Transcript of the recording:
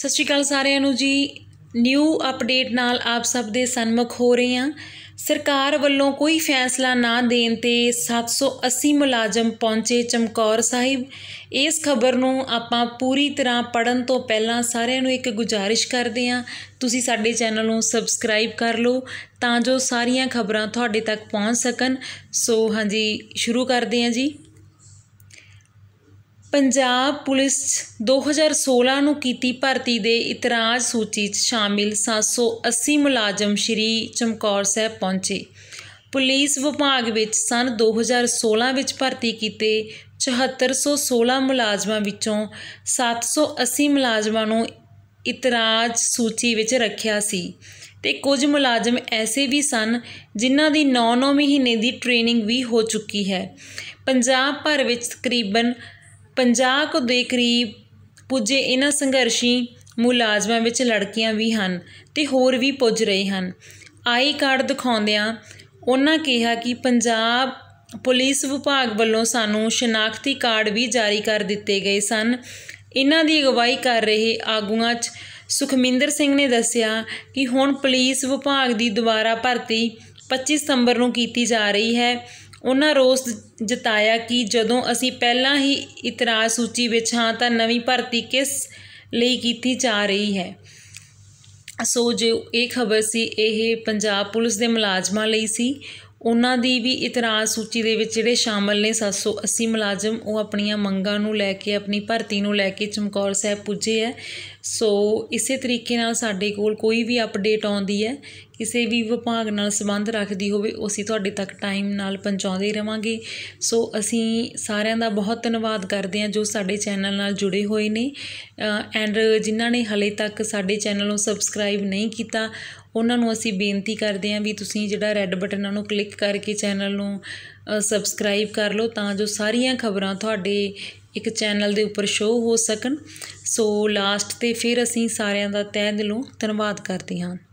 ਸਤਿ ਸ਼੍ਰੀ ਅਕਾਲ ਸਾਰਿਆਂ ਨੂੰ ਜੀ ਨਿਊ ਅਪਡੇਟ ਨਾਲ ਆਪ ਸਭ ਦੇ ਸਨਮੁਖ ਹੋ ਰਹੇ ਹਾਂ ਸਰਕਾਰ ਵੱਲੋਂ ਕੋਈ ਫੈਸਲਾ ਨਾ ਦੇਣ ਤੇ 780 ਮੁਲਾਜ਼ਮ ਪਹੁੰਚੇ ਚਮਕੌਰ ਸਾਹਿਬ ਇਸ ਖਬਰ ਨੂੰ ਆਪਾਂ ਪੂਰੀ ਤਰ੍ਹਾਂ ਪੜਨ ਤੋਂ ਪਹਿਲਾਂ ਸਾਰਿਆਂ ਨੂੰ ਇੱਕ ਗੁਜਾਰਿਸ਼ ਕਰਦੇ ਹਾਂ ਤੁਸੀਂ ਸਾਡੇ ਚੈਨਲ ਨੂੰ ਸਬਸਕ੍ਰਾਈਬ ਕਰ ਲਓ ਤਾਂ ਜੋ ਸਾਰੀਆਂ ਖਬਰਾਂ ਤੁਹਾਡੇ ਤੱਕ ਪਹੁੰਚ ਸਕਣ ਸੋ ਹਾਂਜੀ ਸ਼ੁਰੂ ਕਰਦੇ ਹਾਂ ਜੀ ਪੰਜਾਬ ਪੁਲਿਸ 2016 ਨੂੰ ਕੀਤੀ ਭਰਤੀ ਦੇ ਇਤਰਾਜ਼ ਸੂਚੀ 'ਚ ਸ਼ਾਮਿਲ 780 ਮੁਲਾਜ਼ਮ ਸ਼੍ਰੀ ਚਮਕੌਰ ਸਾਹਿਬ ਪਹੁੰਚੇ ਪੁਲਿਸ ਵਿਭਾਗ ਵਿੱਚ ਸਨ 2016 ਵਿੱਚ ਭਰਤੀ ਕੀਤੇ 7416 ਮੁਲਾਜ਼ਮਾਂ ਵਿੱਚੋਂ 780 ਮੁਲਾਜ਼ਮਾਂ ਨੂੰ ਇਤਰਾਜ਼ ਸੂਚੀ ਵਿੱਚ ਰੱਖਿਆ ਸੀ ਤੇ ਕੁਝ ਮੁਲਾਜ਼ਮ ਐਸੇ ਵੀ ਸਨ ਜਿਨ੍ਹਾਂ ਦੀ 9-9 ਮਹੀਨੇ ਦੀ ਟ੍ਰੇਨਿੰਗ ਵੀ ਹੋ ਚੁੱਕੀ ਹੈ ਪੰਜਾਬ ਭਰ ਵਿੱਚ ਤਕਰੀਬਨ 50 ਕੁ ਦੇ ਕਰੀਬ ਪੁੱਜੇ ਇਹਨਾਂ ਸੰਘਰਸ਼ੀ ਮੁਲਾਜ਼ਮਾਂ ਵਿੱਚ ਲੜਕੀਆਂ ਵੀ ਹਨ ਤੇ ਹੋਰ ਵੀ ਪੁੱਜ ਰਹੇ ਹਨ ਆਈ ਕਾਰਡ ਦਿਖਾਉਂਦਿਆਂ ਉਹਨਾਂ ਕਿਹਾ ਕਿ ਪੰਜਾਬ ਪੁਲਿਸ ਵਿਭਾਗ ਵੱਲੋਂ ਸਾਨੂੰ ਸ਼ਨਾਖਤੀ ਕਾਰਡ ਵੀ ਜਾਰੀ ਕਰ ਦਿੱਤੇ ਗਏ ਸਨ ਇਹਨਾਂ ਦੀ ਅਗਵਾਈ ਕਰ ਰਹੇ ਆਗੂਆਂ 'ਚ ਸੁਖਮਿੰਦਰ ਸਿੰਘ ਨੇ ਦੱਸਿਆ ਕਿ ਹੁਣ ਪੁਲਿਸ ਵਿਭਾਗ ਦੀ ਦੁਬਾਰਾ ਭਰਤੀ 25 ਸਤੰਬਰ ਨੂੰ ਕੀਤੀ ਜਾ ਰਹੀ ਹੈ ਉਹਨਾਂ ਰੋਸ ਜਤਾਇਆ ਕਿ ਜਦੋਂ ਅਸੀਂ ਪਹਿਲਾਂ ਹੀ ਇਤਰਾਜ਼ ਸੂਚੀ ਵਿੱਚ ਹਾਂ ਤਾਂ ਨਵੀਂ ਭਰਤੀ ਕਿਸ ਲਈ ਕੀਤੀ ਜਾ ਰਹੀ ਹੈ ਸੋ ਜੋ ਇਹ ਖਬਰ ਸੀ ਇਹ ਪੰਜਾਬ ਪੁਲਿਸ ਦੇ ਮੁਲਾਜ਼ਮਾਂ ਲਈ ਸੀ ਉਹਨਾਂ ਦੀ ਵੀ ਇਤਰਾਜ਼ ਸੂਚੀ ਦੇ ਵਿੱਚ ਜਿਹੜੇ ਸ਼ਾਮਲ ਨੇ 780 ਮੁਲਾਜ਼ਮ ਉਹ ਆਪਣੀਆਂ ਮੰਗਾਂ ਨੂੰ ਲੈ ਕੇ ਆਪਣੀ ਭਰਤੀ ਨੂੰ ਲੈ ਕੇ ਚਮਕੌਰ ਸਾਹਿਬ ਪੁੱਜੇ ਹੈ ਸੋ ਇਸੇ ਤਰੀਕੇ ਨਾਲ ਸਾਡੇ ਕੋਲ ਕੋਈ ਵੀ ਅਪਡੇਟ ਆਉਂਦੀ ਹੈ ਕਿਸੇ ਵੀ ਵਿਭਾਗ ਨਾਲ ਸੰਬੰਧ ਰੱਖਦੀ ਹੋਵੇ ਉਹ ਅਸੀਂ ਤੁਹਾਡੇ ਤੱਕ ਟਾਈਮ ਨਾਲ ਪਹੁੰਚਾਉਂਦੇ ਰਵਾਂਗੇ ਸੋ ਅਸੀਂ ਸਾਰਿਆਂ ਦਾ ਬਹੁਤ ਧੰਨਵਾਦ ਕਰਦੇ ਹਾਂ ਜੋ ਸਾਡੇ ਚੈਨਲ ਨਾਲ ਜੁੜੇ ਹੋਏ ਨੇ ਐਂਡ ਜਿਨ੍ਹਾਂ ਨੇ ਹਲੇ ਤੱਕ ਸਾਡੇ ਚੈਨਲ ਨੂੰ ਸਬਸਕ੍ਰਾਈਬ ਨਹੀਂ ਕੀਤਾ ਉਹਨਾਂ ਨੂੰ ਅਸੀਂ ਬੇਨਤੀ ਕਰਦੇ ਹਾਂ ਵੀ ਤੁਸੀਂ ਜਿਹੜਾ ਰੈੱਡ ਬਟਨ ਨੂੰ ਕਲਿੱਕ ਕਰਕੇ ਚੈਨਲ ਨੂੰ ਸਬਸਕ੍ਰਾਈਬ ਕਰ ਲਓ ਤਾਂ ਜੋ ਸਾਰੀਆਂ ਖਬਰਾਂ ਤੁਹਾਡੇ ਇੱਕ ਚੈਨਲ ਦੇ ਉੱਪਰ ਸ਼ੋਅ ਹੋ ਸਕਣ ਸੋ ਲਾਸਟ ਤੇ ਫਿਰ ਅਸੀਂ ਸਾਰਿਆਂ ਦਾ ਤਹਿ ਦਿਲੋਂ ਧੰਨਵਾਦ ਕਰਦੇ ਹਾਂ